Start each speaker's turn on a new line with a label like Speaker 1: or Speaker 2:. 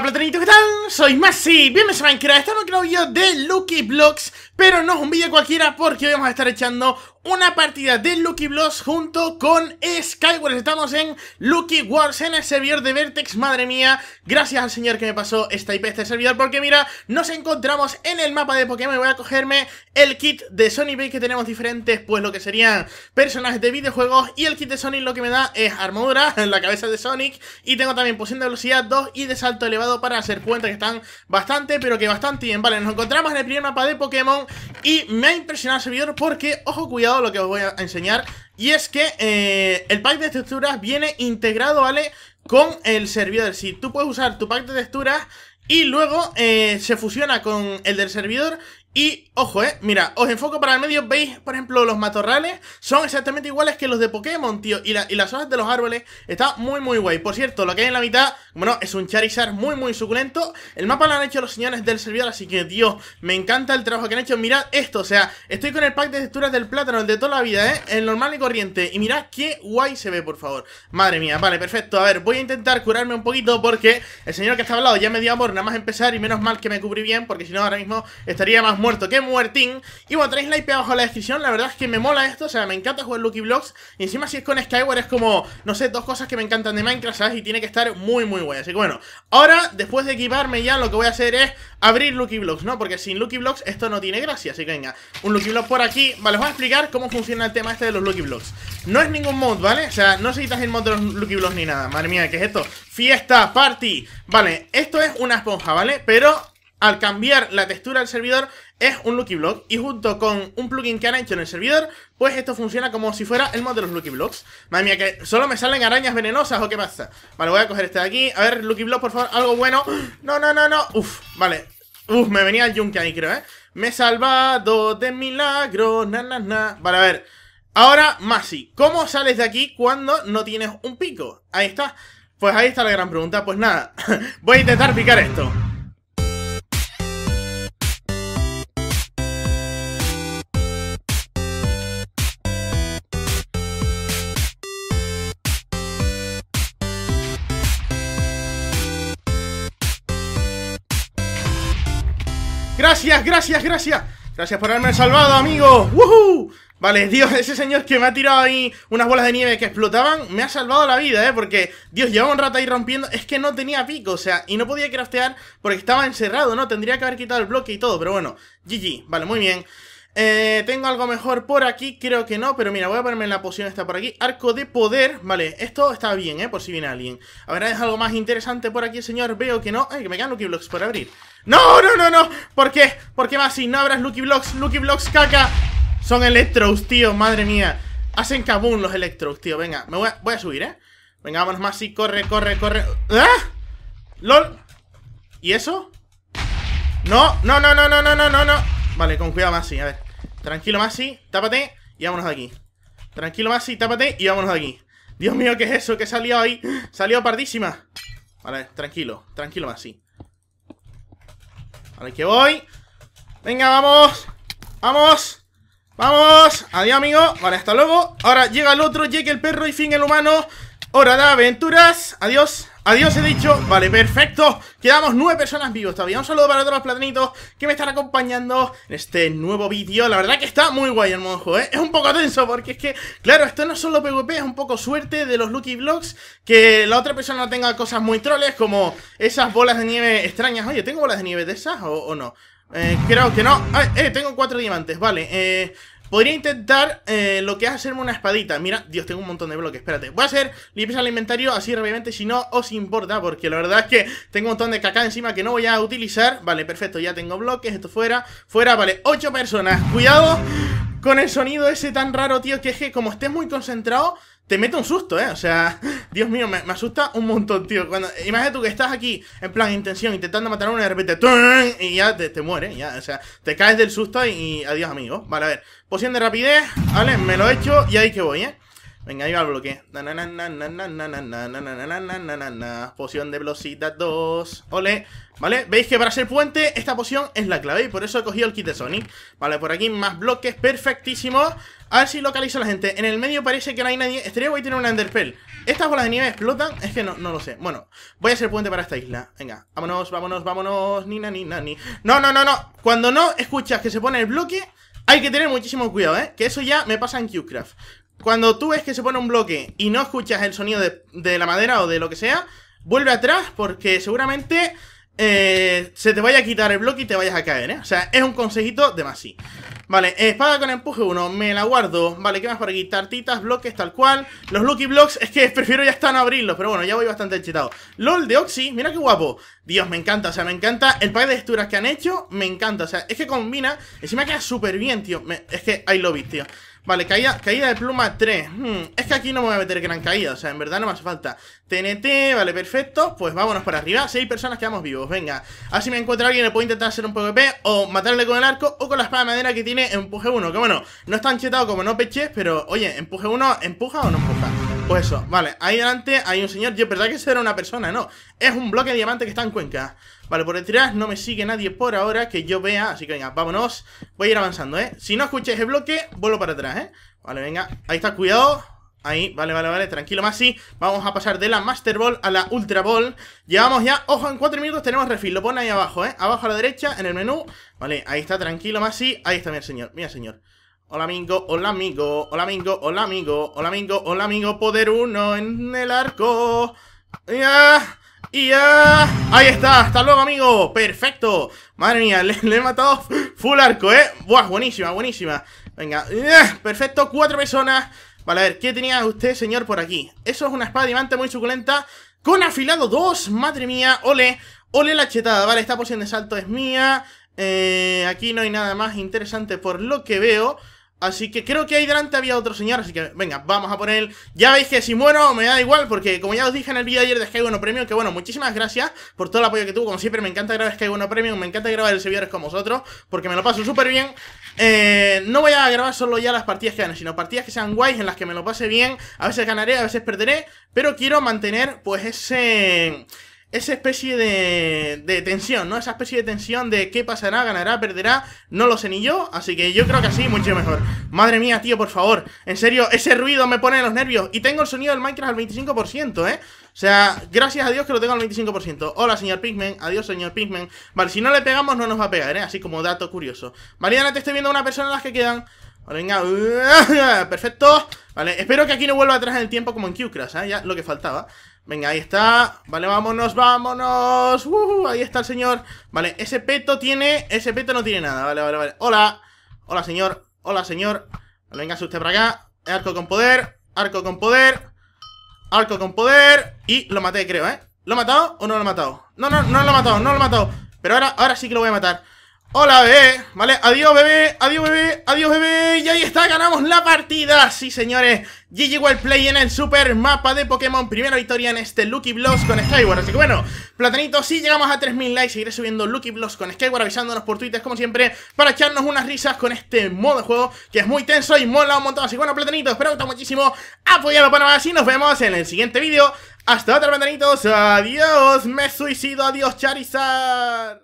Speaker 1: Hola ¿qué tal? Soy Masi, bienvenidos a Minecraft, estamos en un video de Lucky Blocks pero no es un vídeo cualquiera porque hoy vamos a estar echando una partida de Lucky Bloss junto con Skywars Estamos en Lucky Wars en el servidor de Vertex. Madre mía, gracias al señor que me pasó esta IP este servidor porque mira, nos encontramos en el mapa de Pokémon. Voy a cogerme el kit de Sony Bay que tenemos diferentes, pues lo que serían personajes de videojuegos y el kit de Sonic lo que me da es armadura en la cabeza de Sonic y tengo también poción de velocidad 2 y de salto elevado para hacer cuenta que están bastante, pero que bastante bien. Vale, nos encontramos en el primer mapa de Pokémon y me ha impresionado el servidor porque, ojo, cuidado lo que os voy a enseñar. Y es que eh, el pack de texturas viene integrado, ¿vale? Con el servidor. Si tú puedes usar tu pack de texturas y luego eh, se fusiona con el del servidor y, ojo, eh, mira, os enfoco para el medio, veis, por ejemplo, los matorrales son exactamente iguales que los de Pokémon, tío, y, la, y las hojas de los árboles, está muy, muy guay. Por cierto, lo que hay en la mitad, bueno, es un Charizard muy, muy suculento. El mapa lo han hecho los señores del servidor, así que, Dios, me encanta el trabajo que han hecho. Mirad esto, o sea, estoy con el pack de texturas del plátano, el de toda la vida, eh, el normal y corriente, y mirad qué guay se ve, por favor. Madre mía, vale, perfecto, a ver, voy a intentar curarme un poquito porque el señor que está al lado ya me dio amor, nada más empezar, y menos mal que me cubrí bien, porque si no, ahora mismo estaría más muerto que muertín. Y bueno, tenéis like abajo en la descripción, la verdad es que me mola esto, o sea, me encanta jugar Lucky Blocks. Y encima si es con Skyward es como, no sé, dos cosas que me encantan de Minecraft, ¿sabes? Y tiene que estar muy, muy guay. Así que bueno, ahora, después de equiparme ya, lo que voy a hacer es abrir Lucky Blocks, ¿no? Porque sin Lucky Blocks esto no tiene gracia, así que venga, un Lucky Block por aquí. Vale, os voy a explicar cómo funciona el tema este de los Lucky Blocks. No es ningún mod, ¿vale? O sea, no necesitas el mod de los Lucky Blocks ni nada. Madre mía, ¿qué es esto? Fiesta, party. Vale, esto es una esponja, ¿vale? Pero al cambiar la textura del servidor es un Lucky Block y junto con un plugin que han hecho en el servidor, pues esto funciona como si fuera el mod de los Lucky Blocks. Madre mía, que solo me salen arañas venenosas o qué pasa. Vale, voy a coger este de aquí. A ver, Lucky Block, por favor, algo bueno. No, no, no, no. Uf, vale. Uf, me venía el Junkie ahí, creo, ¿eh? Me he salvado de milagro, na, na, na. Vale, a ver. Ahora, Masi, ¿cómo sales de aquí cuando no tienes un pico? Ahí está. Pues ahí está la gran pregunta. Pues nada, voy a intentar picar esto. Gracias, gracias, gracias. Gracias por haberme salvado, amigo. ¡Woohoo! Vale, Dios, ese señor que me ha tirado ahí unas bolas de nieve que explotaban, me ha salvado la vida, ¿eh? Porque, Dios, llevaba un rato ahí rompiendo, es que no tenía pico, o sea, y no podía craftear porque estaba encerrado, ¿no? Tendría que haber quitado el bloque y todo, pero bueno, GG, vale, muy bien. Eh, tengo algo mejor por aquí, creo que no, pero mira, voy a ponerme en la poción esta por aquí. Arco de poder, vale, esto está bien, ¿eh? Por si viene alguien. Habrá algo más interesante por aquí, señor. Veo que no. Ay, que me quedan Lucky Blocks por abrir. ¡No, no, no, no! ¿Por qué? ¿Por qué más no abras Lucky Blocks? Lucky Blocks, caca. Son electros, tío, madre mía. Hacen cabún los electros, tío. Venga, me voy a, voy a subir, ¿eh? Venga, vámonos más corre, corre, corre. ¡Ah! ¡Lol! ¿Y eso? No, no, no, no, no, no, no, no. Vale, con cuidado más, a ver. Tranquilo, Masi, tápate y vámonos de aquí. Tranquilo, Masi, tápate y vámonos de aquí. Dios mío, ¿qué es eso? ¿Qué salió ahí? Salió pardísima. Vale, tranquilo, tranquilo, Masi. Vale, que voy. Venga, vamos. Vamos. Vamos. Adiós, amigo. Vale, hasta luego. Ahora llega el otro, llega el perro y fin el humano. Hora de aventuras. Adiós. Adiós, he dicho. Vale, perfecto. Quedamos nueve personas vivos todavía. Un saludo para todos los platanitos que me están acompañando en este nuevo vídeo. La verdad que está muy guay el monjo ¿eh? Es un poco tenso porque es que, claro, esto no es solo PvP, es un poco suerte de los Lucky Blocks. Que la otra persona tenga cosas muy troles como esas bolas de nieve extrañas. Oye, ¿tengo bolas de nieve de esas o, no? Eh, creo que no. Ah, eh, tengo cuatro diamantes, vale. Eh, Podría intentar eh, lo que es hacerme una espadita. Mira, Dios, tengo un montón de bloques. Espérate. Voy a hacer limpieza al inventario así rápidamente si no os importa. Porque la verdad es que tengo un montón de caca encima que no voy a utilizar. Vale, perfecto. Ya tengo bloques. Esto fuera. Fuera, vale. Ocho personas. Cuidado con el sonido ese tan raro, tío, que es que como estés muy concentrado, te mete un susto, ¿eh? O sea, Dios mío, me, asusta un montón, tío. Cuando, imagínate tú que estás aquí, en plan, intención, intentando matar a uno y de repente, y ya te, muere, ya, o sea, te caes del susto y, adiós, amigo Vale, a ver, poción de rapidez, ¿vale? Me lo he hecho y ahí que voy, ¿eh? Venga, ahí va el bloque. Poción de velocidad 2. Ole. ¿Vale? ¿Veis que para ser puente esta poción es la clave? Y por eso he cogido el kit de Sonic. Vale, por aquí más bloques. Perfectísimo. A ver si localizo a la gente. En el medio parece que no hay nadie. Estaría voy a tener una Enderpell. ¿Estas bolas de nieve explotan? Es que no, no lo sé. Bueno, voy a ser puente para esta isla. Venga, vámonos, vámonos, vámonos. Ni, na, ni, na, ni. No, no, no, no. Cuando no escuchas que se pone el bloque... Hay que tener muchísimo cuidado, ¿eh? Que eso ya me pasa en Qcraft. Cuando tú ves que se pone un bloque y no escuchas el sonido de, la madera o de lo que sea, vuelve atrás porque seguramente eh, se te vaya a quitar el bloque y te vayas a caer, ¿eh? O sea, es un consejito de Masi. Vale, espada con empuje 1, me la guardo. Vale, ¿qué más por aquí? Tartitas, bloques, tal cual. Los Lucky Blocks, es que prefiero ya estar no abrirlos, pero bueno, ya voy bastante chetado LOL de Oxy, mira qué guapo. Dios, me encanta, o sea, me encanta. El pack de texturas que han hecho, me encanta. O sea, es que combina, encima queda súper bien, tío. es que I love it, tío. Vale, caída, caída de pluma 3. Hmm, es que aquí no me voy a meter gran caída, o sea, en verdad no me hace falta. TNT, vale, perfecto. Pues vámonos para arriba. Seis personas quedamos vivos, venga. A si me encuentra alguien, le puedo intentar hacer un PvP o matarle con el arco o con la espada de madera que tiene empuje 1. Que bueno, no es tan chetado como no peches, pero oye, empuje 1, ¿empuja o no empuja? Pues eso, vale, ahí adelante hay un señor, yo verdad que será una persona, no, es un bloque de diamante que está en Cuenca Vale, por detrás no me sigue nadie por ahora que yo vea, así que venga, vámonos. Voy a ir avanzando, ¿eh? Si no escucháis el bloque, vuelvo para atrás, ¿eh? Vale, venga, ahí está, cuidado. Ahí, vale, vale, vale, tranquilo, Masi Vamos a pasar de la Master Ball a la Ultra Ball Llevamos ya, ojo, en cuatro minutos tenemos Refill, Lo pone ahí abajo, ¿eh? Abajo a la derecha, en el menú Vale, ahí está, tranquilo, Masi Ahí está, mira, señor, mira, señor Hola, amigo, hola, amigo, hola, amigo, hola, amigo Hola, amigo, hola, amigo, poder uno en el arco ¡Ya! Y ya, ahí está, hasta luego amigo, perfecto Madre mía, le, he matado full arco, eh Buah, buenísima, buenísima Venga, eh, perfecto, cuatro personas Vale, a ver, ¿qué tenía usted, señor, por aquí? Eso es una espada diamante muy suculenta Con afilado dos, madre mía, ole Ole la chetada, vale, esta poción de salto es mía eh, Aquí no hay nada más interesante por lo que veo Así que creo que ahí delante había otro señor, así que venga, vamos a poner... Ya veis que si muero me da igual, porque como ya os dije en el vídeo ayer de Sky Bueno Premium, que bueno, muchísimas gracias por todo el apoyo que tuvo, como siempre, me encanta grabar Sky Bueno Premium, me encanta grabar el servidores con vosotros, porque me lo paso súper bien. Eh, no voy a grabar solo ya las partidas que ganen, sino partidas que sean guays, en las que me lo pase bien, a veces ganaré, a veces perderé, pero quiero mantener pues ese esa especie de, tensión, ¿no? Esa especie de tensión de qué pasará, ganará, perderá, no lo sé ni yo, así que yo creo que así mucho mejor. Madre mía, tío, por favor, en serio, ese ruido me pone los nervios y tengo el sonido del Minecraft al 25%, ¿eh? O sea, gracias a Dios que lo tengo al 25%. Hola, señor Pigmen. Adiós, señor Pigmen. Vale, si no le pegamos no nos va a pegar, ¿eh? Así como dato curioso. Mariana, te estoy viendo una persona en las que quedan... venga. Perfecto. Vale, espero que aquí no vuelva atrás en el tiempo como en Q-Crash, ¿eh? Ya lo que faltaba. Venga, ahí está. Vale, vámonos, vámonos. ahí está el señor. Vale, ese peto tiene... Ese peto no tiene nada. Vale, vale, vale. Hola. Hola, señor. Hola, señor. Vale, venga, usted para acá. Arco con poder. Arco con poder. Arco con poder. Y lo maté, creo, ¿eh? ¿Lo he matado o no lo he matado? No, no, no lo he matado, no lo he matado. Pero ahora, ahora sí que lo voy a matar. Hola bebé, ¿vale? Adiós bebé, adiós bebé, adiós bebé Y ahí está, ganamos la partida Sí señores, GG World Play en el super mapa de Pokémon Primera victoria en este Lucky Blocks con Skyward Así que bueno, platanitos, si llegamos a 3000 likes Seguiré subiendo Lucky Blocks con Skyward Avisándonos por Twitter como siempre Para echarnos unas risas con este modo de juego Que es muy tenso y mola un montón Así que bueno, platanitos, espero que os muchísimo apoyadlo para más y nos vemos en el siguiente vídeo Hasta otra platanitos, adiós Me suicido, adiós Charizard